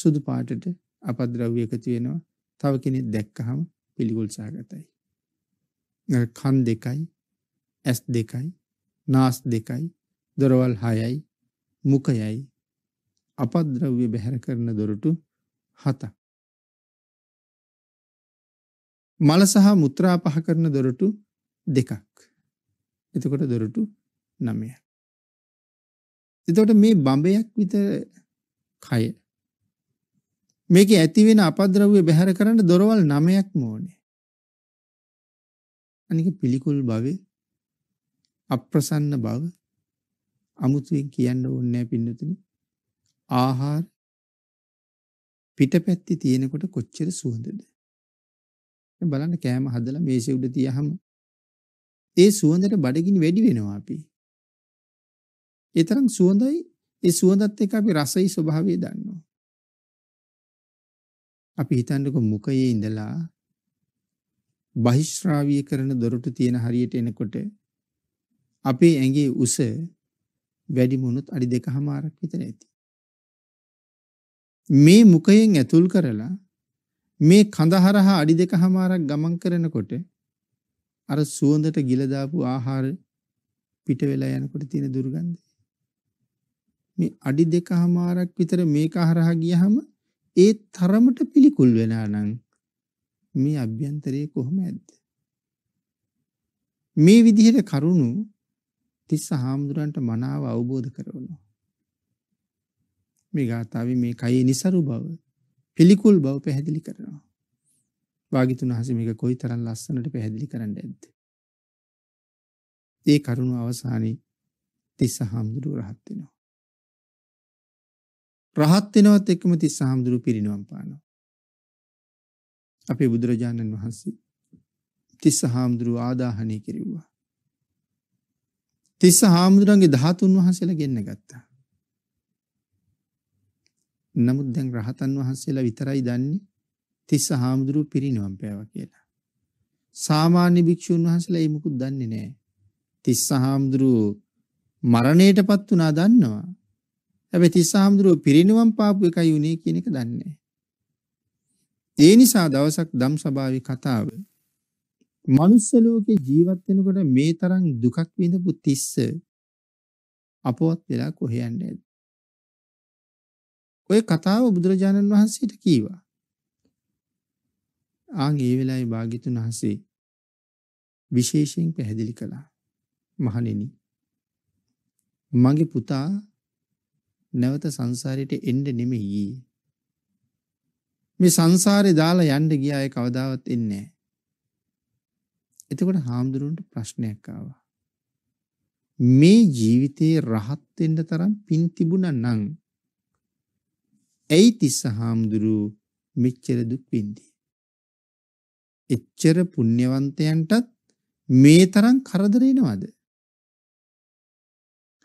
සුදු පාටට අපද්‍රව්‍ය එකතු වෙනවා. තව කෙනෙක් දැක්කහම පිළිකුල් සහගතයි. කන් දෙකයි, ඇස් දෙකයි, නාස් දෙකයි, දොරවල් හයයි, මුඛයයි, අපද්‍රව්‍ය බැහැර කරන දොරටු හතක්. මල සහ මුත්‍රා පහ කරන දොරටු දෙකක්. එතකොට දොරටු නමය. එතකොට මේ බඹයක් විතර කය. මේක ඇතිවෙන අපද්‍රව්‍ය බැහැර කරන්න දොරවල් නමයක් මෝනේ. අනික පිළිකුල් භවේ අප්‍රසන්න බව අමුතුවෙන් කියන්න ඕනේ නැහැ පින්නතුනි ආහාර පිටපැත්තේ තියෙනකොට කොච්චර සුවඳද බලන්න කෑම හදලා මේසෙ උඩ තියහම ඒ සුවඳට බඩගිනි වැඩි වෙනවා අපි ඒ තරම් සුවඳයි ඒ සුවඳත් එක්ක අපි රසයි ස්වභාවය දන්නවා අපි හිතන්නකෝ මුඛයේ ඉඳලා බහිශ්‍රාවීය කරන දොරටු තියෙන හරියට එනකොට අපේ ඇඟේ උස වැඩිමුණුත් අඩි දෙකහමාරක් විතර ඇති මේ මුඛයෙන් ඇතුල් කරලා මේ කඳ හරහා අඩි දෙක හමාරක් ගමන් කරනකොට අර සුවඳට ගිල දාපු ආහාර පිට වෙලා යනකොට තියෙන දුර්ගන්ධය මේ අඩි දෙක හමාරක් විතර මේක හරහා ගියහම ඒ තරමට පිළිකුල් වෙනා නම් මේ අභ්‍යන්තරයේ කොහොම ඇද්ද මේ විදිහට කරුණු තිස්ස හාමුදුරන්ට මනාව අවබෝධ කරවනවා මේ ගාථාව මේ කයේ නිසරු බව පිළිකුල් බව පැහැදිලි කරනවා. වාගිතුන හස මේක කොයි තරන් ලස්සනට පැහැදිලි කරන්න ඇද්ද. ඒ කරුණු අවසානයේ තිස්ස හාමුදුරුව රහත් වෙනවා. රහත් වෙනවත් එක්කම තිස්ස හාමුදුරුව පිරිනවම් පානවා. අපේ බුදුරජාණන් වහන්සේ තිස්ස හාමුදුරුව ආදාහනය කෙරෙව්වා. තිස්ස හාමුදුරන්ගේ ධාතුන් වහන්සේලා ගෙන්න ගත්තා. නමුත් දැන් රහතන් වහන්සේලා විතරයි දන්නේ තිස්ස හාමුදුරුව පිරිනිවන් පෑවා කියලා. සාමාන්‍ය භික්ෂුන් වහන්සේලා ඒ මුකුත් දන්නේ නැහැ. තිස්ස හාමුදුරුව මරණයටපත් වුණා දන්නවා. හැබැයි තිස්ස හාමුදුරුව පිරිනිවන් පාපු එකයි උනේ කියන එක දන්නේ නැහැ. ඒ නිසා දවසක් ධම් සභාවේ කතාව මනුස්ස ලෝකේ ජීවත් වෙනකොට මේ තරම් දුකක් විඳපු තිස්ස අපවත් වෙලා කොහේ යන්නේ ඔය කතාව බුදුරජාණන් වහන්සේට කීවා. ආන්ගේ ඒ වෙලාවේ භාග්‍යතුන් වහන්සේ විශේෂයෙන් පැහැදිලි කළා. මහණෙනි මගේ පුතා නැවත සංසාරයට එන්න නෙමෙයි. මේ සංසාරේ දාලා යන්න ගියා ඒ කවදාවත් එන්නේ නැහැ. එතකොට හාමුදුරුවන්ට ප්‍රශ්නයක් ආවා. මේ ජීවිතේ රහත් වෙන්න තරම් පින් තිබුණා නම් ඇයි තිස්ස හාමුදුරුව මෙච්චර දුක් විඳි. එච්චර පුණ්‍යවන්තයන්ටත් මේ තරම් කරදර එනවද?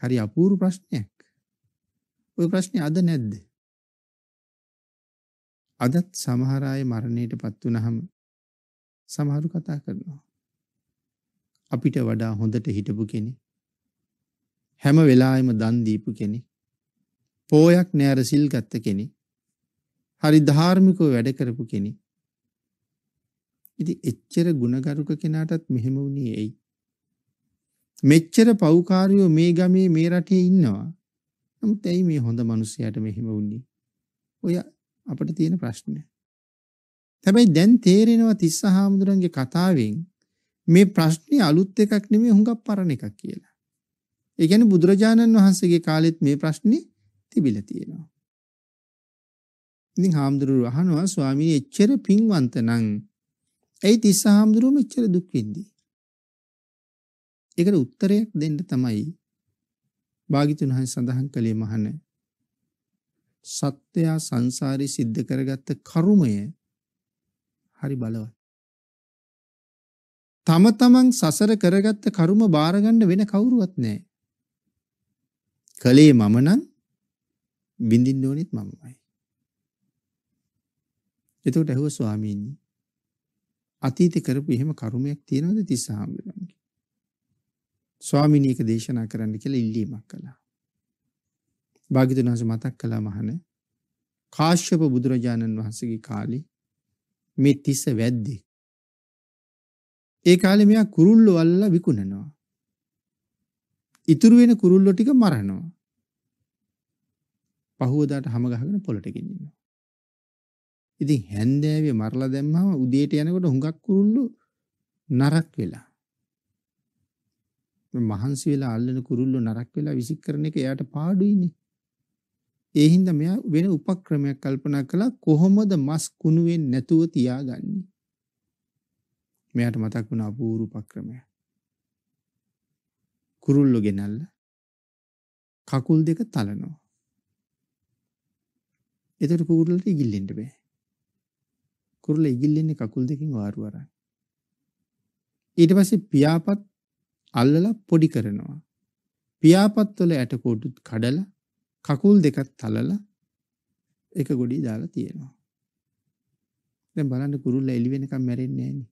හරි අපූර්ව ප්‍රශ්නයක්. ওই ප්‍රශ්නේ අද නැද්ද? අදත් සමහර අය මරණයටපත් වුනහම සමහරු කතා කරනවා. අපිට වඩා හොඳට හිටපු කෙනෙක් හැම වෙලාවෙම දන් දීපු කෙනෙක් පෝයක් නෑර සිල් ගත්ත කෙනෙක් හරි ධාර්මිකව වැඩ කරපු කෙනෙක්. ඉතින් එච්චර ಗುಣගරුක කෙනාටත් මෙහෙම වුණේ ඇයි? මෙච්චර පෞකාරයෝ මේ ගමේ මේ රටේ ඉන්නවා. නමුත් ඇයි මේ හොඳ මිනිස්සයාට මෙහෙම වුණේ? ඔය අපිට තියෙන ප්‍රශ්නය. හැබැයි දැන් තේරෙනවා තිස්ස හාමුදුරන්ගේ කතාවෙන් මේ ප්‍රශ්නේ අලුත් එකක් නෙමෙයි හුඟක් පරණ එකක් කියලා. ඒ කියන්නේ බුදුරජාණන් වහන්සේගේ කාලෙත් මේ ප්‍රශ්නේ තිබිලා තියෙනවා. ඉතින් හාමුදුරුවෝ අහනවා ස්වාමී එච්චර පින්වන්ත නම් ඇයි තිස්ස හාමුදුරුවෝ මෙච්චර දුක් විඳින්නේ? ඒකට උත්තරයක් දෙන්න තමයි භාග්‍යතුන් වහන්සේ සඳහන් කළේ මහන සත්‍යය සංසාරේ සිද්ධ කරගත්ත කර්මය හරි බලවත්. තම තමන් සසර කරගත්ත කර්ම බාරගන්න වෙන කවුරුවත් නැහැ. කලේ මම නම් බින්දින්න ඕනෙත් මමයි. එතකොට ඇහුව ස්වාමීනි අතීතේ කරපු එහෙම කර්මයක් තියෙනවද තිස්ස හාමුදුරන්ගේ? ස්වාමීනි එක දේශනා කරන්න කියලා ඉල්ලීමක් කළා. භාග්‍යතුන් වහන්සේ මතක් කළා මහණ කාශ්‍යප බුදුරජාණන් වහන්සේගේ කාලේ මේ තිස්ස වැද්දේ. ඒ කාලේ මෙයා කුරුල්ලෝ අල්ලලා විකුණනවා. ඉතුරු වෙන කුරුල්ලෝ ටික මරනවා. පහුවදාට හැම ගහගෙන පොළට ගෙනියනවා. ඉතින් හැන්දෑවේ මරලා දැම්මම උදේට යනකොට හුඟක් කුරුල්ලු නරක් වෙලා. මහන්සි වෙලා අල්ලන කුරුල්ලු නරක් වෙලා විසිකරන එක එයාට පාඩුයිනේ. ඒ හින්දා මෙයා වෙන උපක්‍රමයක් කල්පනා කළා කොහොමද මස් කුණුවෙන් නැතුව තියාගන්නේ. මෙයාට මතක් වුණ අපූර්ව උපක්‍රමයක්. කුරුල්ලෝ ගෙනල්ලා කකුල් දෙක තලනවා. එතකොට කුරුල්ලට ඉගිල්ලෙන්න බෑ. කුරුල ඉගිල්ලෙන්නේ කකුල් දෙකෙන් වාරු වරන්. ඊට පස්සේ පියාපත් අල්ලලා පොඩි කරනවා. පියාපත් වල ඇටකොඩු කඩලා කකුල් දෙකත් තලලා එක ගොඩි දාලා තියෙනවා. දැන් බලන්න කුරුල්ල එළි වෙනකම් මැරෙන්නේ නැහෙනි.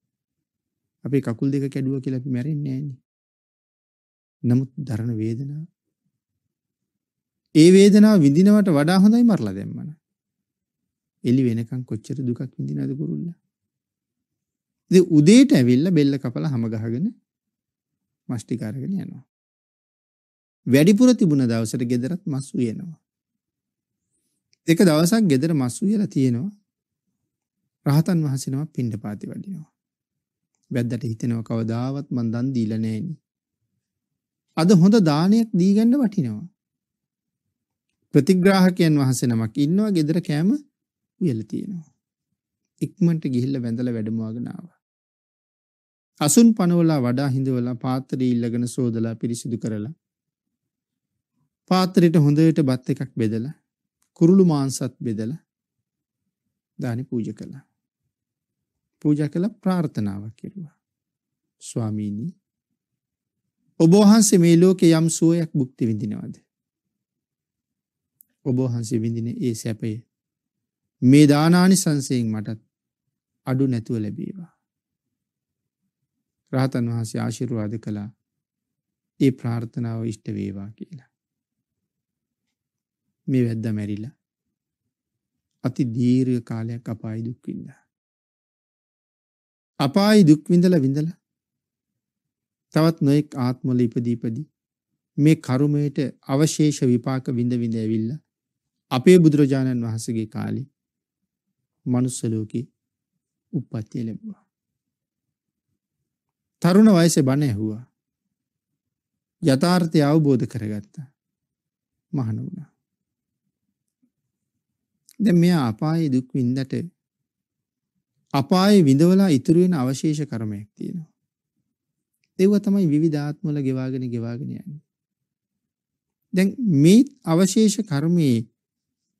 අපි කකුල් දෙක කැඩුවා කියලා අපි මැරෙන්නේ නැහෙනි. නමුත් දරන වේදනාව ඒ වේදනාව විඳිනවට වඩා හොඳයි මරලා දැම්මනම්. එළි වෙනකන් කොච්චර දුකක් විඳිනවද කුරුල්ලා. ඉතින් උදේට ඇවිල්ලා බෙල්ල කපලා හැම ගහගෙන මස් ටික අරගෙන යනවා. වැඩිපුර තිබුණ දවසට ගෙදරත් මස් උයනවා. එක දවසක් ගෙදර මස් උයලා තියෙනවා. රහතන් වහන්සේනම පිණ්ඩපාති වඩිනවා. වැද්දට හිතෙනවා කවදාවත් මං දන් දීලා නෑනේ. අද හොඳ දානයක් දී ගන්න වටිනවා. ප්‍රතිග්‍රාහකයන් වහන්සේ නමක් ඉන්නවා ගෙදර කෑම වෙලා තියෙනවා. ඉක්මනට ගිහිල්ලා වැඳලා වැඩමවාගෙන ආවා. අසුන් පනවලා වඩා හිඳවලා පාත්‍රය ඉල්ලගෙන සෝදලා පිරිසිදු කරලා පාත්‍රයට හොඳට බත් එකක් බෙදලා කුරුළු මාංශත් බෙදලා දානි පූජ කළා. පූජා කළ ප්‍රාර්ථනාවක් කෙරුවා. ස්වාමීනි ඔබ වහන්සේ මේ ලෝකේ යම් සුවයක් භුක්ති විඳිනවද? ඔබ වහන්සේ විඳින ඒ සැපේ මේ දානානි සංසයෙන් මටත් අඩු නැතුව ලැබේවා. රහතන් වහන්සේ ආශිරුවාද කළා ඒ ප්‍රාර්ථනාව ඉෂ්ට වේවා කියලා. මේ වැද්ද මැරිලා. අති දීර්ඝ කාලයක් අපායි දුක් විඳා. අපායි දුක් විඳලා විඳලා තවත් නොඑක් ආත්මවල ඉපදීපදී මේ කර්මයට අවශේෂ විපාක විඳ විඳ ඇවිල්ලා අපේ බුදුරජාණන් වහන්සේගේ කාලේ මනුස්සලෝකි උප්පත්තිය ලැබවා. තරුණ වයස බණ ඇහුවා. යථාර්ථය අවබෝධ කරගත්තා. මහන වුණා. දැ මෙයා අපායේ දුක් වින්දට අපායේ විඳවලා ඉතුරුවෙන අවශේෂ කරමයක් තියෙනවා. එව තමයි විවිධාත්මල ගෙවාගෙන ගෙවාගෙන යන්න. දැන් මේ අවශේෂ කර්මයේ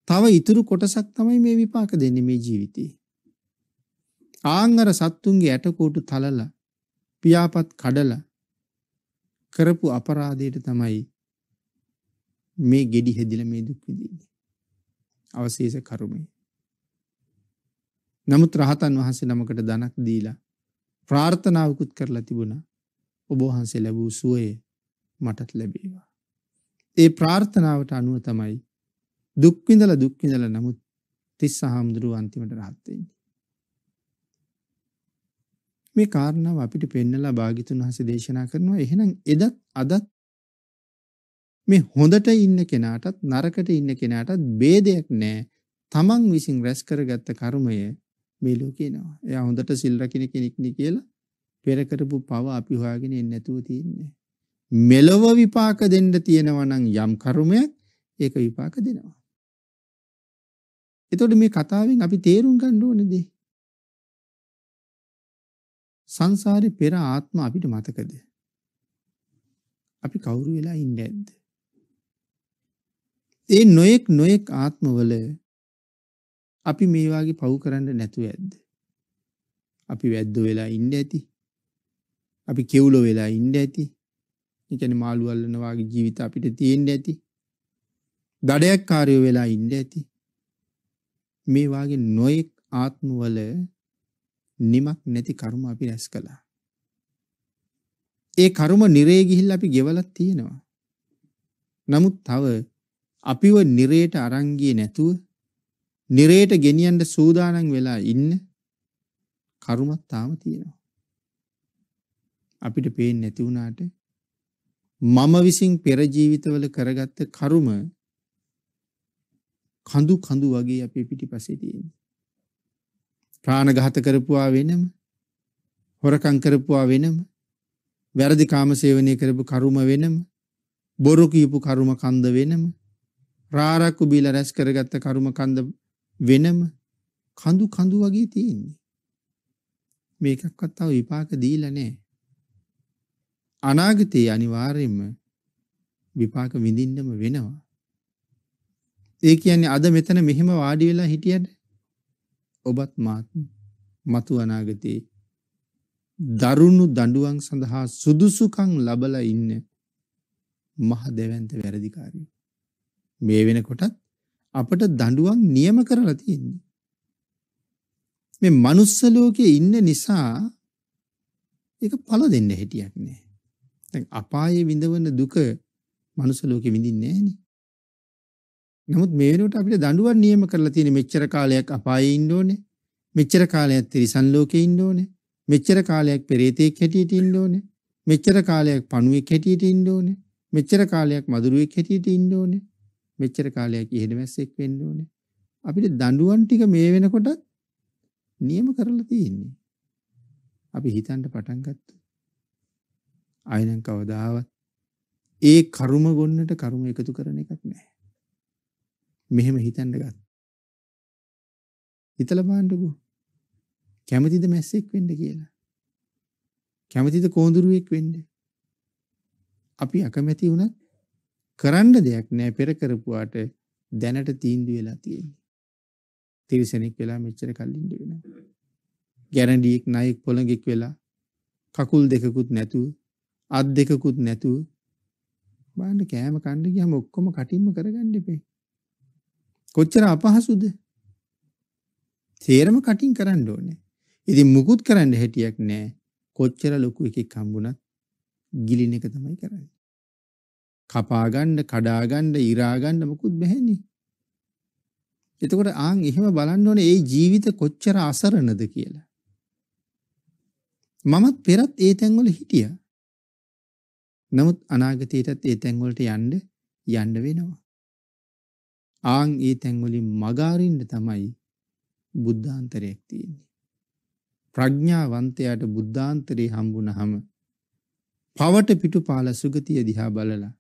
තව ඉතුරු කොටසක් තමයි මේ විපාක දෙන්නේ මේ ජීවිතේ. ආන් අර සත්තුන්ගේ ඇටකෝටු තලලා පියාපත් කඩලා කරපු අපරාධයට තමයි මේ gedi හැදිලා මේ දුක් විඳින්නේ. අවශේෂ කර්මය. නමුත් රහතන් වහන්සේ නමකට ධනක් දීලා ප්‍රාර්ථනාවකුත් කරලා තිබුණා. ඔබ වහන්සේ ලැබූ සුවය මටත් ලැබේවා. ඒ ප්‍රාර්ථනාවට අනුව තමයි දුක් විඳලා දුක් විඳලා නමුත් තිස්ස හාමුදුරුව අන්තිමට රහත් වෙන්නේ. මේ කාරණාව අපිට පෙන්නලා භාග්‍යතුන් වහන්සේ දේශනා කරනවා එහෙනම් එදත් අදත් මේ හොඳට ඉන්න කෙනාටත් නරකට ඉන්න කෙනාටත් ભેදයක් නැහැ. තමන් විසින් රැස් කරගත්ත කර්මය මේ ලෝකේනවා. එයා හොඳට සිල් රකින්න කෙනෙක් නේ කියලා පෙර කරපු පව අපි හොයාගෙන එන්නේ නැතුව තියන්නේ. මෙලව විපාක දෙන්න තියෙනවා නම් යම් කර්මයක් ඒක විපාක දෙනවා. එතකොට මේ කතාවෙන් අපි තේරුම් ගන්න ඕනේ දේ. සංසාරේ පෙර ආත්ම අපිට මතකද? අපි කවුරු වෙලා ඉන්නේ නැද්ද? ඒ නොඑක් නොඑක් ආත්මවල අපි මේ වාගේ පව් කරන්න නැතුව ඇද්ද? අපි වැද්දෝ වෙලා ඉන්න ඇති. අපි කෙවුලෝ වෙලා ඉන්න ඇති. ඒ කියන්නේ මාළු අල්ලන වාගේ ජීවිත අපිට තියෙන්න ඇති. දඩයක්කාරයෝ වෙලා ඉන්න ඇති. මේ වාගේ නොයෙක් ආත්මවල නිමක් නැති කර්ම අපි රැස් කළා. ඒ කර්ම නිරේ ගිහිල්ලා අපි ගෙවලක් තියෙනවා. නමුත් තව අපිව නිරේට අරන් නැතුව නිරේට ගෙනියන්න සූදානම් වෙලා ඉන්න කර්මත් තාම තියෙනවා. අපිට පේන්නේ නැති වුණාට මම විසින් පෙර ජීවිතවල කරගත්ත කර්ම කඳු කඳු වගේ අපේ පිටිපස්සේ තියෙන. ප්‍රාණඝාත කරපුවා වෙනම හොරකම් කරපුවා වෙනම වැරදි කාම සේවනය කරපු කරුම වෙනම බොරු කියපු කරුම කන්ද වෙනම රාරක්කු බීලා රැස් කරගත්ත කරුම කන්ද වෙනම කඳු කඳු වගේ තියෙන්නේ මේකක්වත් තව විපාක දීලා නැහැ අනාගතයේ අනිවාර්යයෙන්ම විපාක විඳින්නම වෙනවා ඒ කියන්නේ අද මෙතන මෙහෙම වාඩි වෙලා හිටියද ඔබත් මාත් මතු අනාගතේ දරුණු දඬුවම් සඳහා සුදුසුකම් ලබලා ඉන්න මහ දෙවන්ත වැරදිකාරයෝ මේ වෙනකොටත් අපට දඬුවම් නියම කරලා තියෙන්නේ මේ manuss ලෝකේ ඉන්න නිසා ඒක පළ දෙන්න හිටියක් නෑ දැන් අපායේ විඳවන දුක manuss ලෝකේ විඳින්නේ නෑනේ නමුත් මේ වෙනකොට අපිට දඬුවම් නියම කරලා තියෙන මෙච්චර කාලයක් අපායේ ඉන්න ඕනේ. මෙච්චර කාලයක් තිරිසන් ලෝකේ ඉන්න ඕනේ. මෙච්චර කාලයක් පෙරේතෙක් හැටියට ඉන්න ඕනේ. මෙච්චර කාලයක් පණුවෙක් හැටියට ඉන්න ඕනේ. මෙච්චර කාලයක් මදුරුවෙක් හැටියට ඉන්න ඕනේ. මෙච්චර කාලයක් ඉහෙනවැස්සෙක් වෙන්න ඕනේ. අපිට දඬුවම් ටික මේ වෙනකොට නියම කරලා තියෙන්නේ. අපි හිතන්න පටන් ගත්තා. ආයෙනම් කවදාවත් ඒ කර්ම ගොන්නට කර්ම එකතු කරන එකක් නැහැ. මෙහෙම හිතන්න ගත්තා. හිතලා බලන්නකෝ. කැමතිද මැස්සෙක් වෙන්න කියලා? කැමතිද කොඳුරුවෙක් වෙන්න? අපි අකමැති වුණත් කරන්න දෙයක් නෑ පෙර කරපුවාට දැනට තීන්දුව වෙලා තියෙන්නේ. තිරිසනෙක් වෙලා මෙච්චර කල් ඉන්න වෙනවා. ගැරන්ඩියෙක් ණයෙක් පොළඟෙක් වෙලා කකුල් දෙකකුත් නැතුව අත් දෙකකුත් නැතුව බලන්න කෑම කන්න ගියාම ඔක්කොම කටින්ම කරගන්න ඉපේ. කොච්චර අපහසුද? තේරම කටින් කරන්න ඕනේ. ඉතින් මුකුත් කරන්න හැටියක් නැහැ. කොච්චර ලොකු එකෙක් හම්බුණත් ගිලින එක තමයි කරන්නේ. කපා ගන්න, කඩා ගන්න, ඉරා ගන්න මොකුත් බැහැනේ. එතකොට ආන් එහෙම බලන්න ඕනේ ඒ ජීවිත කොච්චර අසරණද කියලා. මමත් පෙරත් ඒ තැන්වල හිටියා. නමුත් අනාගතයටත් ඒ තැන්වලට යන්න යන්න වෙනවා. ආන් ඒ තැන්වලින් මගාරින්න තමයි බුද්ධාන්තරයක් තියෙන්නේ. ප්‍රඥාවන්තයාට බුද්ධාන්තරේ හම්බුනහම පවට පිටුපාල සුගතිය දිහා බලලා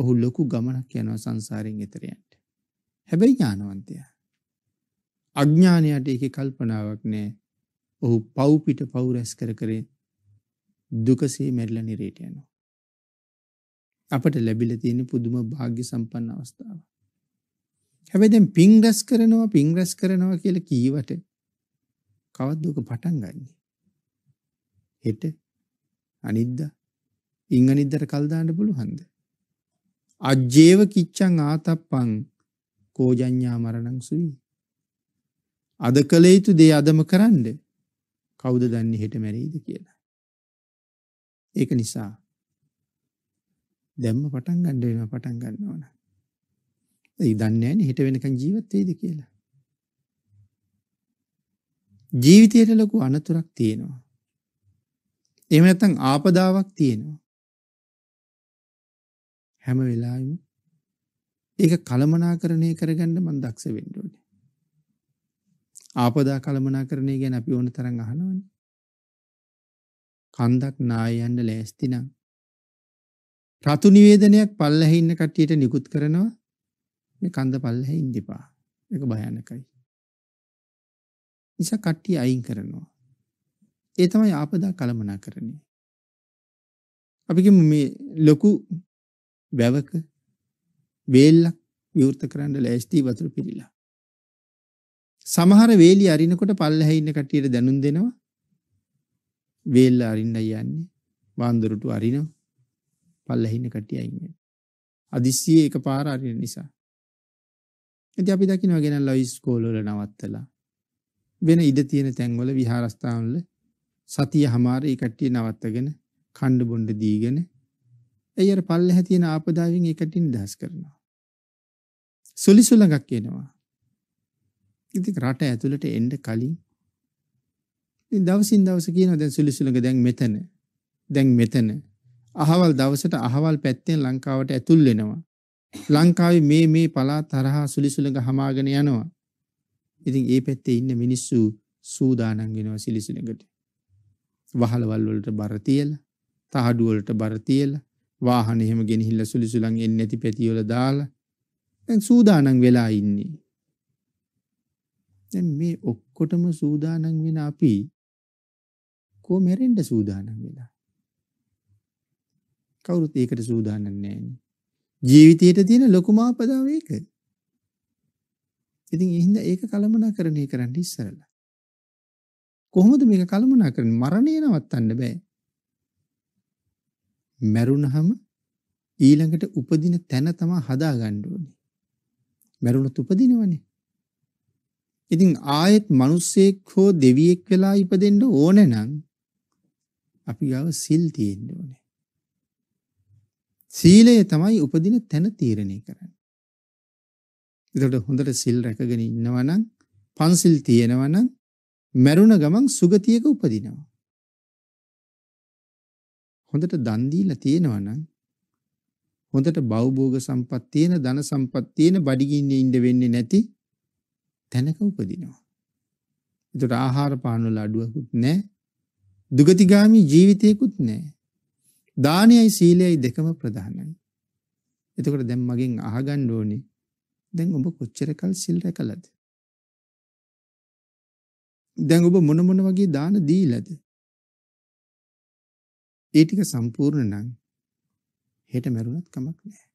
ඔහු ලොකු ගමනක් යනවා සංසාරයෙන් එතර යන්න. හැබැයි ඥානවන්තයා අඥානයට ඒකේ කල්පනාවක් නැහැ. ඔහු පව් පිට පව් රැස් කර කර දුකසේ මැරිලා නිරේට යනවා. අපට ලැබිලා තියෙන පුදුම වාග්ය සම්පන්න අවස්ථාවක්. හැබැයි දැන් පිං රැස් කරනවා පිං රැස් කරනවා කියලා කීවට කවද්ද උක පටන් ගන්නෙ? හෙට අනිද්දා ඉන් අනිද්දාට කල් දාන්න පුළුවන්ද? අජ්ජේව කිච්ඡං ආතප්පං කෝජඤ්ඤා මරණං සුයි. අද කළ යුතු දේ අදම කරන්න කවුද දන්නේ හෙට මැරෙයිද කියලා. ඒක නිසා දැම්ම පටන් ගන්න වෙනවා පටන් ගන්න ඕන. ඒ දන්නේ නැහැ හිට වෙනකන් ජීවත් වෙයිද කියලා. ජීවිතයට ලොකු අනතුරක් තියෙනවා. එහෙම නැත්නම් ආපදාවක් තියෙනවා. හැම වෙලාවෙම ඒක කලමනාකරණය කරගන්න මම දක්ෂ වෙන්න ඕනේ. ආපදා කලමනාකරණය ගැන අපි ඕන තරම් අහනවනේ. කන්දක් නාය යන්න ලෑස්ති නම් රතු නිවේදනයක් පල්ලැහින්න කට්ටියට නිකුත් කරනවා මේ කන්ද පල්ලෙහා ඉඳිපා. ඒක භයානකයි. නිසා කට්ටිය අයින් කරනවා. ඒ තමයි ආපදා කළමනාකරණය. අපි කිව්ව මේ ලොකු වැවක වේල්ලක් විවෘත කරන්න ලෑස්ති වතුර පිළිලා. සමහර වේලි අරිනකොට පල්ලෙහා ඉන්න කට්ටියට දැනුම් දෙනවා. වේල්ල අරින්න යන්නේ වඳුරුට අරිනවා. පල්ලෙහා ඉන්න කට්ටිය අයින් වෙනවා. අදිස්සියේ එකපාර අරින නිසා. ඉතින් අපි දකිනවා ගෙනල්ලා ඉස්කෝල වල නවත්තලා වෙන ඉඩ තියෙන තැන්වල විහාරස්ථානවල සතිය හමාර ඒ කට්ටිය නවත්තගෙන කණ්ඩ බොණ්ඩ දීගෙන එය අර පල්ලෙහැ තියෙන ආපදාවෙන් ඒ කට්ටිය නිදහස් කරනවා. සුලිසුලඟක් එනවා. ඉතින් රට ඇතුළට එන්න කලින් ඉතින් දවසින් දවස කියනවා දැන් සුලිසුලඟ දැන් මෙතන. දැන් මෙතන. අහවල් දවසට අහවල් පැත්තෙන් ලංකාවට ඇතුල් වෙනවා. ලංකාවේ මේ මේ පළාත් හරහා සුලිසුලඟ හමාගෙන යනවා. ඉතින් ඒ පැත්තේ ඉන්න මිනිස්සු සූදානම් වෙනවා සිලිසුලඟට. වහලවල් වලට බර තියලා, තහඩු වලට බර තියලා, වාහන එහෙම ගෙනහිල්ලා සුලිසුලඟ එන්නේ නැති පැති වල දාලා දැන් සූදානම් වෙලා ඉන්නේ. දැන් මේ ඔක්කොටම සූදානම් වෙන අපි කොහොම හැරෙන්න සූදානම් වෙලා? කවුරුත් ඒකට සූදානම් නැහැ නේ. ජීවිතයට තියෙන ලොකුම ආපදාව ඒක. ඉතින් එහෙනම් ඒක කලමනාකරණය කරන්න ඉස්සරලා. කොහොමද මේක කලමනාකරන්නේ? මරණය නවත්තන්න බෑ. මැරුණහම ඊළඟට උපදින තැන තමයි හදාගන්න ඕනේ. මැරුණොත් උපදිනවනේ. ඉතින් ආයෙත් මිනිස්සෙක් හෝ දෙවියෙක් වෙලා ඉපදෙන්න ඕන නම් අපි ගාව සිල් තියෙන්න ඕනේ. සීලය තමයි උපදින තැන තීරණය කරන්නේ. එතකොට හොඳට සිල් රැකගෙන ඉන්නවා නම් පන්සිල් තියෙනවා නම් මැරුණ ගමන් සුගතියක උපදිනවා. හොඳට දන් දීලා තියෙනවා නම් හොඳට බෞභෝග සම්පත් තියෙන ධන සම්පත් තියෙන බඩගින්නේ ඉන්න වෙන්නේ නැති තැනක උපදිනවා. එතකොට ආහාර පාන වල අඩුවකුත් නැහැ. දුගතිගාමි ජීවිතයකුත් නැහැ. දානයයි සීලයයි දෙකම ප්‍රධානයි. එතකොට දැන් මගෙන් අහගන්න ඕනේ දැන් ඔබ කොච්චරකල් සිල් රැකලාද? දැන් ඔබ මොන මොන වගේ දාන දීලාද? ඒ ටික සම්පූර්ණ නම් හෙට මරුණත් කමක් නැහැ.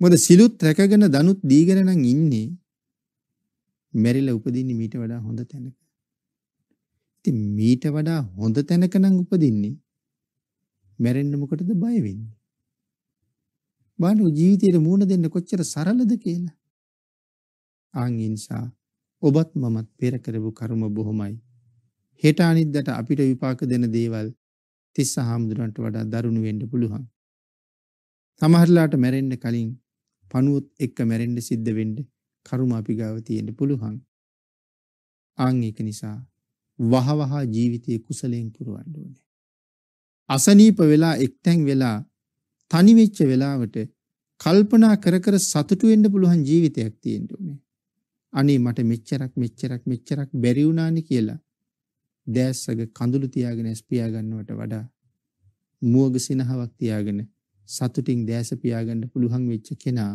මොකද සිලුත් රැකගෙන දනුත් දීගෙන නම් ඉන්නේ මැරිලා උපදින්නේ මීට වඩා හොඳ තැනක. ඉතින් මීට වඩා හොඳ තැනක නම් උපදින්නේ මැරෙන්න මොකටද බය වෙන්නේ? බලන්න ජීවිතේට මූණ දෙන්න කොච්චර සරලද කියලා. ආන් නිසා ඔබත් මමත් පෙර කරපු කර්ම බොහොමයි. හෙට අනිද්දාට අපිට විපාක දෙන දේවල් තිස්ස හාමුදුරන්ට වඩා දරුණු වෙන්න පුළුවන්. සමහරලාට මැරෙන්න කලින් පණුවොත් එක්ක මැරෙන්න සිද්ධ වෙන්න කර්ම අපි ගාව තියෙන්න පුළුවන්. ආන් ඒක නිසා වහවහ ජීවිතයේ කුසලයෙන් පුරවන්න ඕනේ. අසනීප වෙලා එක්තැන් වෙලා තනි වෙච්ච වෙලාවට කල්පනා කර කර සතුටු වෙන්න පුළුවන් ජීවිතයක් තියෙන්න ඕනේ. අනේ මට මෙච්චරක් මෙච්චරක් මෙච්චරක් බැරි වුණානේ කියලා දැස්සග කඳුළු තියාගෙන ඇස් පියා ගන්නවට වඩා මුවග සිනහාවක් තියාගෙන සතුටින් දැස පියාගන්න පුළුවන් වෙච්ච කෙනා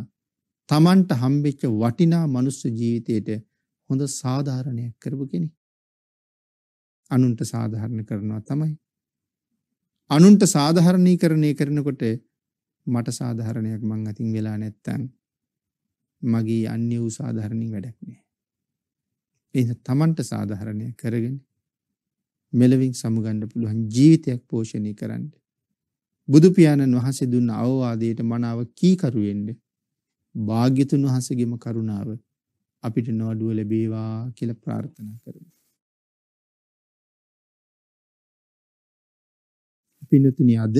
Tamanට හම්බෙච්ච වටිනා මනුස්ස ජීවිතයට හොඳ සාධාරණයක් කරපු කෙනෙක්. අනුන්ට සාධාරණ කරනවා තමයි. අනුන්ට සාධාරණීකරණය කරනකොට මට සාධාරණයක් මං අතින් වෙලා නැත්තම් මගේ අන්‍ය වූ සාධාරණී වැඩක් නෑ. එනිසා Tamanට සාධාරණය කරගෙන මෙලවින් සමුගන්න පුළුවන් ජීවිතයක් පෝෂණය කරන්න. බුදු පියාණන් වහන්සේ දුන්න අවවාදයට මනාව කීකරු වෙන්න භාග්‍යතුන් වහන්සේගේම කරුණාව අපිට නොඅඩුව ලැබේවා කියලා ප්‍රාර්ථනා කරමු. පින්වතුනි අද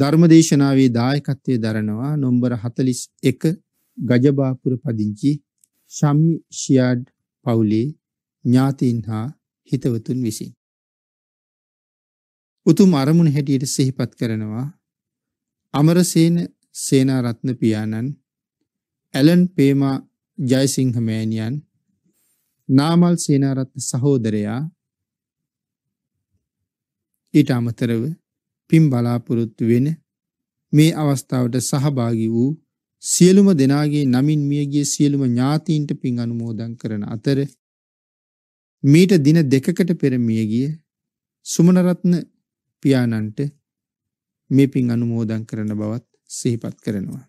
ධර්මදේශනාවේ දායකත්වයේ දරනවා නොම්බර 41 ගජබාපුර පදිංචි ශම්මි ෂියාඩ් පවුලේ ඥාතීන් හා හිතවතුන් විසින් උතුම් අරමුණ හැටියට සිහිපත් කරනවා අමරසේන සේනාරත්න පියාණන් ඇලන් පේමා ජයසිංහ මෑණියන් නාමල් සේනාරත්න සහෝදරයා ඊට අමතරව පින් බලාපොරොත්තු වෙන මේ අවස්ථාවට සහභාගී වූ සියලුම දෙනාගේ නමින් මියගිය සියලුම ඥාතීන්ට පින් අනුමෝදන් කරන අතර මීට දින දෙකකට පෙර මියගිය සුමනරත්න පියාණන්ට මේ පින් අනුමෝදන් කරන බවත් සිහිපත් කරනවා.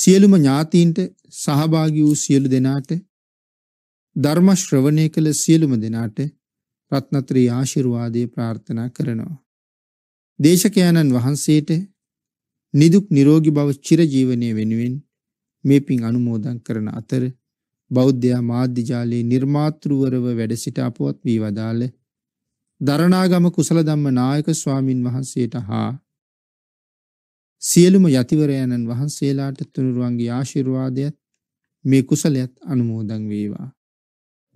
සියලුම ඥාතීන්ට සහභාගී වූ සියලු දෙනාට ධර්ම ශ්‍රවණය කළ සියලුම දෙනාට රත්නත්‍රී ආශිර්වාදය ප්‍රාර්ථනා කරනවා. දේශකයන්න් වහන්සේට නිදුක් නිරෝගී භව චිරජීවනයේ වෙනුවෙන් මේ පින් අනුමෝදන් කරන අතර බෞද්ධයා මාධ්‍ය ජාලයේ නිර්මාතෘවරව වැඩ සිට අපවත් වී වදාළ දරණාගම කුසල ධම්ම නායක ස්වාමින් වහන්සේට හා සියලුම යතිවරයන්න් වහන්සේලාට තුනුරුවන්ගේ ආශිර්වාදයත් මේ කුසලයත් අනුමෝදන් වේවා.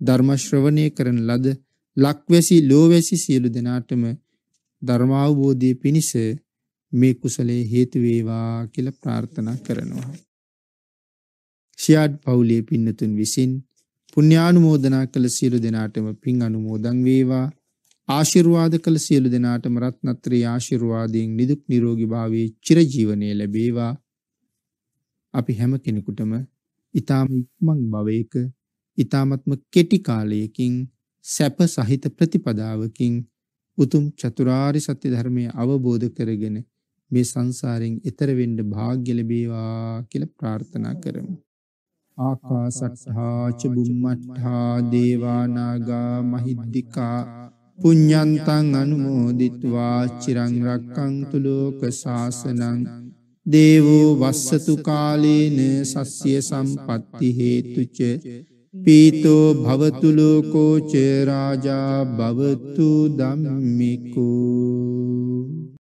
ධර්ම ශ්‍රවණය කරන ලද ලක්වැසි ලෝවැසි සියලු දෙනාටම ධර්මාවබෝධයේ පිණිස මේ කුසලයේ හේතු වේවා කියලා ප්‍රාර්ථනා කරනවා. සියත් පවුලේ පින්නතුන් විසින් පුණ්‍යානුමෝදනා කළ සියලු දෙනාටම පින් අනුමෝදන් වේවා. ආශිර්වාද කළ සියලු දෙනාටම රත්නත්‍රී ආශිර්වාදයෙන් නිදුක් නිරෝගී භාවයේ චිරජීවනයේ ලැබේවා. අපි හැම කෙනෙකුටම ඊ타ම ඉක්මන් භවයක ඊ타මත්ම කෙටි කාලයකින් සැප සහිත ප්‍රතිපදාවකින් උතුම් චතුරාර්ය සත්‍ය ධර්මය අවබෝධ කරගෙන මේ සංසාරයෙන් එතර වෙන්න වාග්ය ලැබේවා කියලා ප්‍රාර්ථනා කරමු. ආකාසත්හා ච බුම්මත්හා දේවා නාග මහිද්దికා පුඤ්ඤන්තං අනුමෝදිත්වා චිරං රක්ඛන්තු ලෝක සාසනං දේවෝ වස්සතු කාලේන සස්්‍ය සම්පatti හේතුච පීතෝ භවතුලෝකෝ චේරාජා භවතු දම්මිකු